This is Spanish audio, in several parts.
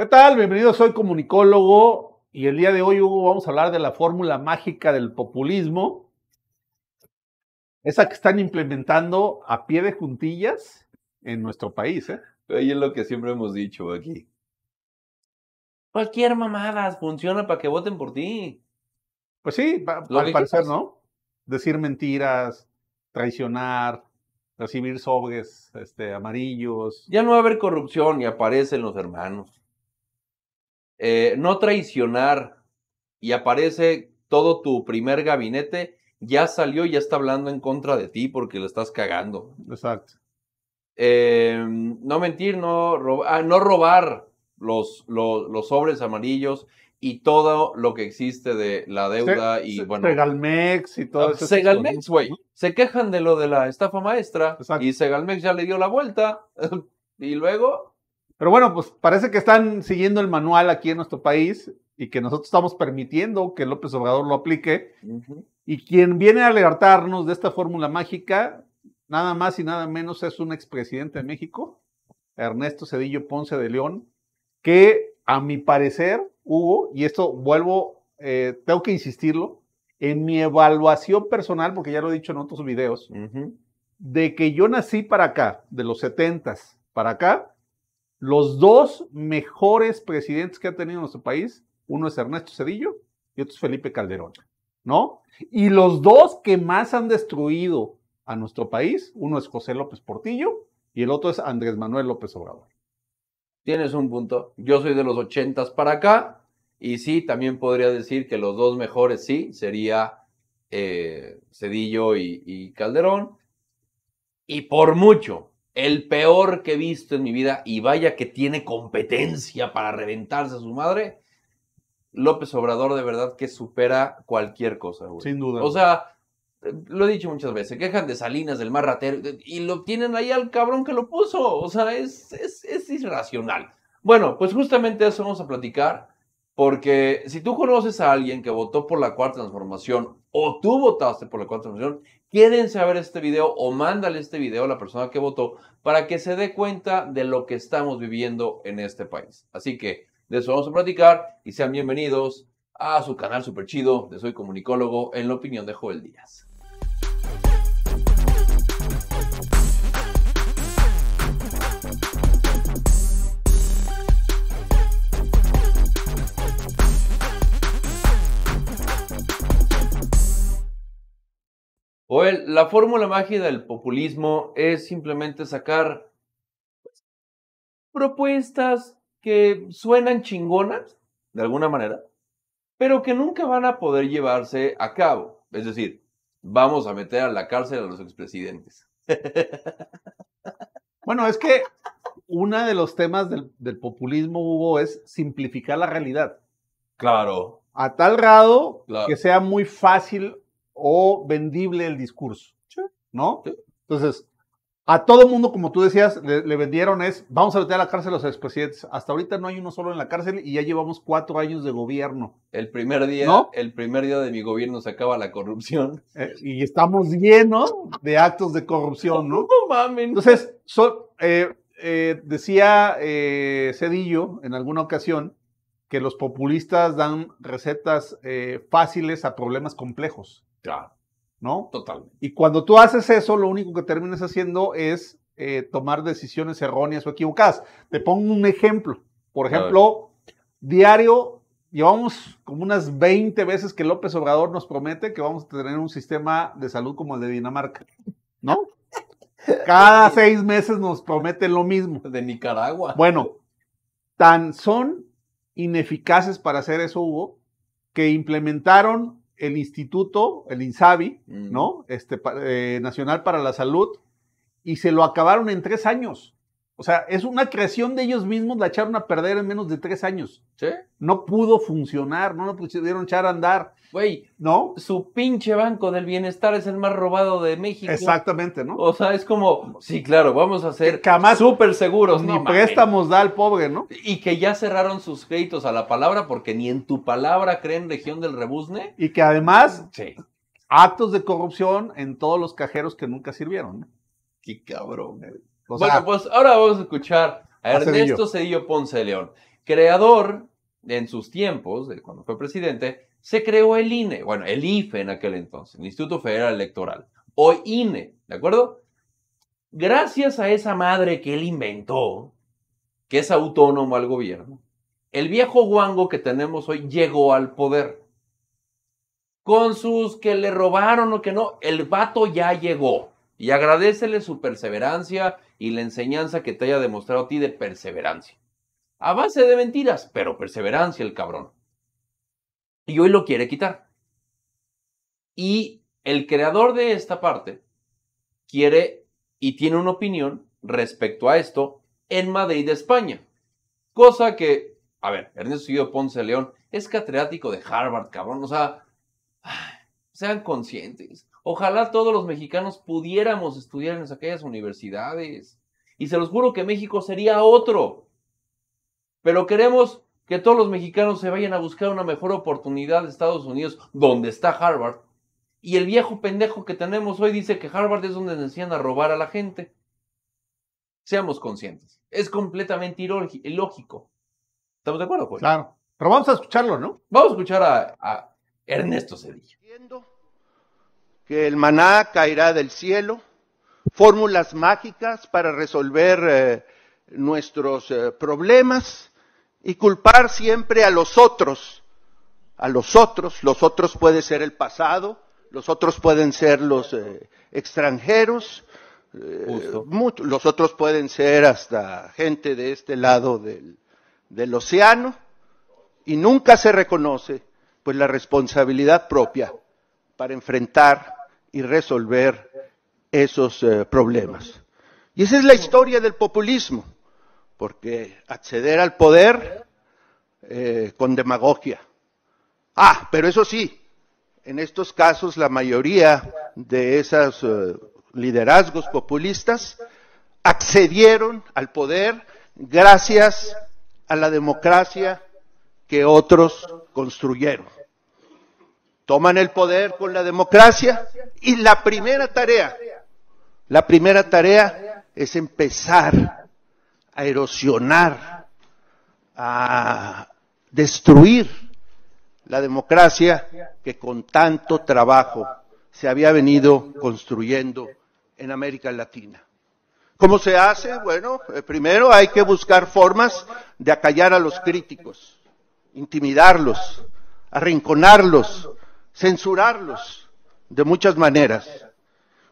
¿Qué tal? Bienvenidos. soy comunicólogo y el día de hoy, vamos a hablar de la fórmula mágica del populismo. Esa que están implementando a pie de juntillas en nuestro país, ¿eh? Ahí es lo que siempre hemos dicho aquí. Cualquier mamada funciona para que voten por ti. Pues sí, al parecer, ¿no? Decir mentiras, traicionar, recibir sobres este, amarillos. Ya no va a haber corrupción y aparecen los hermanos. Eh, no traicionar y aparece todo tu primer gabinete, ya salió y ya está hablando en contra de ti porque lo estás cagando. Exacto. Eh, no mentir, no, ah, no robar los, los, sobres amarillos y todo lo que existe de la deuda y Segalmex y todo ah, eso. Segalmex, güey. Se quejan de lo de la estafa maestra y Segalmex ya le dio la vuelta y luego pero bueno, pues parece que están siguiendo el manual aquí en nuestro país y que nosotros estamos permitiendo que López Obrador lo aplique. Y quien viene a alertarnos de esta fórmula mágica, nada más y nada menos, es un expresidente de México, Ernesto Cedillo Ponce de León, que a mi parecer, Hugo, y esto vuelvo, eh, tengo que insistirlo, en mi evaluación personal, porque ya lo he dicho en otros videos, de que yo nací para acá, de los 70 para acá, los dos mejores presidentes que ha tenido nuestro país, uno es Ernesto Cedillo y otro es Felipe Calderón, ¿no? Y los dos que más han destruido a nuestro país, uno es José López Portillo y el otro es Andrés Manuel López Obrador. Tienes un punto. Yo soy de los ochentas para acá y sí, también podría decir que los dos mejores, sí, sería eh, Cedillo y Calderón. Y por mucho, el peor que he visto en mi vida, y vaya que tiene competencia para reventarse a su madre, López Obrador de verdad que supera cualquier cosa, Sin duda. O sea, lo he dicho muchas veces, quejan de Salinas, del mar y lo tienen ahí al cabrón que lo puso. O sea, es, es, es irracional. Bueno, pues justamente eso vamos a platicar, porque si tú conoces a alguien que votó por la cuarta transformación o tú votaste por la cuarta transformación, quédense a ver este video o mándale este video a la persona que votó para que se dé cuenta de lo que estamos viviendo en este país. Así que de eso vamos a platicar y sean bienvenidos a su canal super chido de Soy Comunicólogo en la opinión de Joel Díaz. O la fórmula mágica del populismo es simplemente sacar propuestas que suenan chingonas, de alguna manera, pero que nunca van a poder llevarse a cabo. Es decir, vamos a meter a la cárcel a los expresidentes. Bueno, es que uno de los temas del, populismo, Hugo, es simplificar la realidad. Claro. A tal grado que sea muy fácil o vendible el discurso, ¿no? Entonces, a todo mundo, como tú decías, le, vendieron es, vamos a meter a la cárcel a los expresidentes. Hasta ahorita no hay uno solo en la cárcel y ya llevamos cuatro años de gobierno. El primer día, el primer día de mi gobierno se acaba la corrupción. Eh, y estamos llenos de actos de corrupción, ¿no? No mames. Entonces, eh, eh, decía Cedillo en alguna ocasión que los populistas dan recetas fáciles a problemas complejos. Claro. ¿No? Totalmente. Y cuando tú haces eso, lo único que terminas haciendo es eh, tomar decisiones erróneas o equivocadas. Te pongo un ejemplo. Por ejemplo, diario, llevamos como unas 20 veces que López Obrador nos promete que vamos a tener un sistema de salud como el de Dinamarca. ¿No? Cada seis meses nos promete lo mismo. De Nicaragua. Bueno, tan son ineficaces para hacer eso, Hugo, que implementaron el instituto, el INSABI, mm. ¿no? Este, eh, Nacional para la Salud, y se lo acabaron en tres años. O sea, es una creación de ellos mismos, la echaron a perder en menos de tres años. ¿Sí? No pudo funcionar, no lo pudieron echar a andar. Güey, ¿no? Su pinche banco del bienestar es el más robado de México. Exactamente, ¿no? O sea, es como, sí, claro, vamos a ser súper seguros. Ni préstamos da al pobre, ¿no? Y que ya cerraron sus créditos a la palabra porque ni en tu palabra creen región del rebusne. Y que además, actos de corrupción en todos los cajeros que nunca sirvieron. Qué cabrón, güey. Eh bueno, pues ahora vamos a escuchar a, Ernesto Cedillo. Ponce de León, creador en sus tiempos, cuando fue presidente, se creó el INE, bueno, el IFE en aquel entonces, el Instituto Federal Electoral, hoy INE, ¿de acuerdo? Gracias a esa madre que él inventó, que es autónomo al gobierno, el viejo guango que tenemos hoy llegó al poder. Con sus que le robaron o que no, el vato ya llegó y agradecele su perseverancia y la enseñanza que te haya demostrado a ti de perseverancia. A base de mentiras, pero perseverancia el cabrón. Y hoy lo quiere quitar. Y el creador de esta parte quiere y tiene una opinión respecto a esto en Madrid, España. Cosa que, a ver, Ernesto Guido Ponce León es catedrático de Harvard, cabrón. O sea, sean conscientes. Ojalá todos los mexicanos pudiéramos estudiar en aquellas universidades. Y se los juro que México sería otro. Pero queremos que todos los mexicanos se vayan a buscar una mejor oportunidad de Estados Unidos, donde está Harvard. Y el viejo pendejo que tenemos hoy dice que Harvard es donde decían a robar a la gente. Seamos conscientes. Es completamente ilógico. ¿Estamos de acuerdo, Juan? Claro. Pero vamos a escucharlo, ¿no? Vamos a escuchar a, a Ernesto Cedillo que el maná caerá del cielo, fórmulas mágicas para resolver eh, nuestros eh, problemas y culpar siempre a los otros, a los otros, los otros puede ser el pasado, los otros pueden ser los eh, extranjeros, los otros pueden ser hasta gente de este lado del, del océano y nunca se reconoce pues la responsabilidad propia para enfrentar y resolver esos eh, problemas. Y esa es la historia del populismo, porque acceder al poder eh, con demagogia. Ah, pero eso sí, en estos casos la mayoría de esos eh, liderazgos populistas accedieron al poder gracias a la democracia que otros construyeron toman el poder con la democracia y la primera tarea, la primera tarea es empezar a erosionar, a destruir la democracia que con tanto trabajo se había venido construyendo en América Latina. ¿Cómo se hace? Bueno, eh, primero hay que buscar formas de acallar a los críticos, intimidarlos, arrinconarlos, censurarlos de muchas maneras.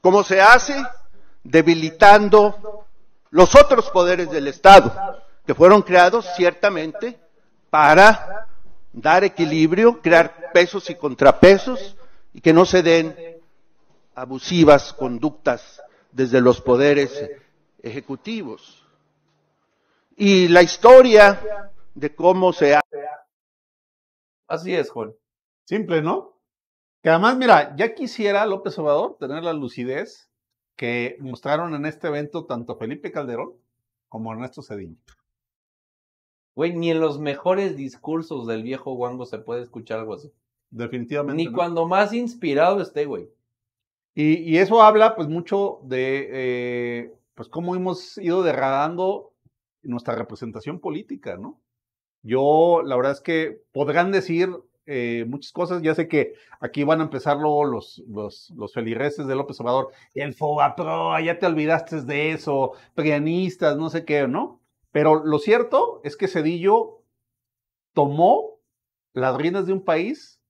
como se hace? Debilitando los otros poderes del Estado, que fueron creados ciertamente para dar equilibrio, crear pesos y contrapesos y que no se den abusivas conductas desde los poderes ejecutivos. Y la historia de cómo se hace. Así es, Juan. Simple, ¿no? Que además, mira, ya quisiera López Obrador tener la lucidez que mostraron en este evento tanto Felipe Calderón como Ernesto Cedillo. Güey, ni en los mejores discursos del viejo Wango se puede escuchar algo así. Definitivamente. Ni cuando más inspirado esté, güey. Y, eso habla, pues, mucho de, eh, pues, cómo hemos ido degradando nuestra representación política, ¿no? Yo, la verdad es que podrán decir eh, muchas cosas. Ya sé que aquí van a empezar luego los, los, felireses de López Obrador. El Fobapro ya te olvidaste de eso. Prianistas, no sé qué, ¿no? Pero lo cierto es que Cedillo tomó las riendas de un país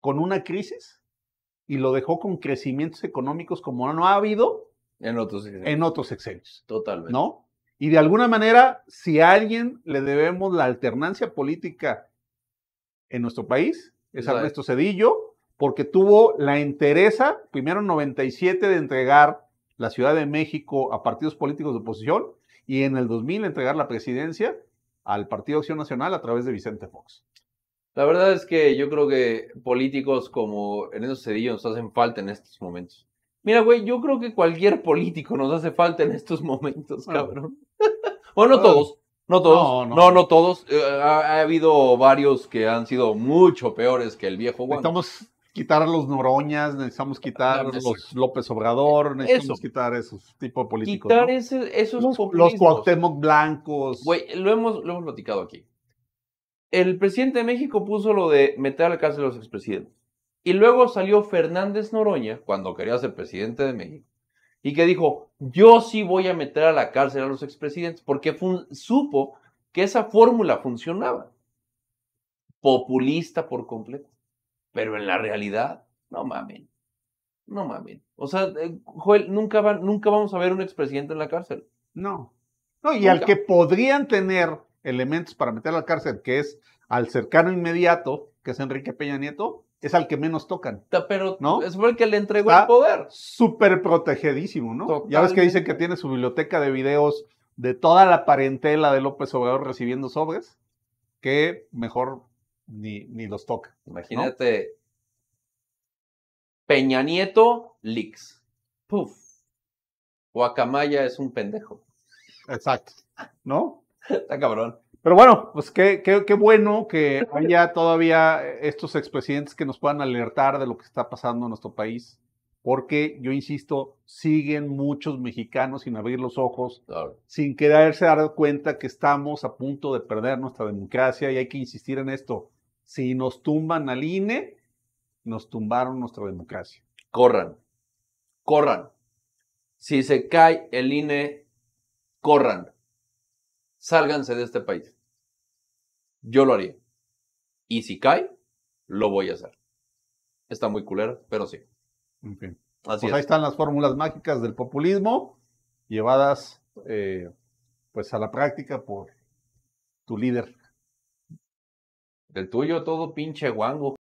con una crisis y lo dejó con crecimientos económicos como no ha habido en otros En otros Totalmente. ¿No? Y de alguna manera, si a alguien le debemos la alternancia política en nuestro país, es Ernesto Cedillo, porque tuvo la entereza, primero en 97, de entregar la Ciudad de México a partidos políticos de oposición y en el 2000 entregar la presidencia al Partido Acción Nacional a través de Vicente Fox. La verdad es que yo creo que políticos como Ernesto Cedillo nos hacen falta en estos momentos. Mira, güey, yo creo que cualquier político nos hace falta en estos momentos, cabrón. bueno, todos, no todos. No, no, todos. Eh, ha, habido varios que han sido mucho peores que el viejo Juan. Necesitamos quitar a los Noroñas, necesitamos quitar ah, los López Obrador, eh, necesitamos quitar quitar esos tipos políticos. Quitar esos los, los Cuauhtémoc blancos. Güey, lo hemos, lo hemos platicado aquí. El presidente de México puso lo de meter a la cárcel a los expresidentes. Y luego salió Fernández Noroña, cuando quería ser presidente de México, y que dijo, yo sí voy a meter a la cárcel a los expresidentes, porque supo que esa fórmula funcionaba. Populista por completo. Pero en la realidad, no mamen. No mamen. O sea, eh, Joel, nunca, nunca vamos a ver un expresidente en la cárcel. No. No, y al que podrían tener elementos para meter a la cárcel, que es al cercano inmediato, que es Enrique Peña Nieto, es al que menos tocan. Pero ¿no? es el que le entregó el poder. Súper protegedísimo, ¿no? Ya ves que dicen que tiene su biblioteca de videos de toda la parentela de López Obrador recibiendo sobres, que mejor ni, ni los toca. Imagínate. Peña Nieto, leaks. Puf. Guacamaya es un pendejo. Exacto. ¿No? Está cabrón. Pero bueno, pues qué, qué, bueno que haya todavía estos expresidentes que nos puedan alertar de lo que está pasando en nuestro país, porque yo insisto, siguen muchos mexicanos sin abrir los ojos, sin quererse dar cuenta que estamos a punto de perder nuestra democracia y hay que insistir en esto. Si nos tumban al INE, nos tumbaron nuestra democracia. Corran, corran. Si se cae el INE, corran sálganse de este país. Yo lo haría. Y si cae, lo voy a hacer. Está muy culero, pero sí. Así pues ahí están las fórmulas mágicas del populismo llevadas eh, pues a la práctica por tu líder. El tuyo todo pinche guango.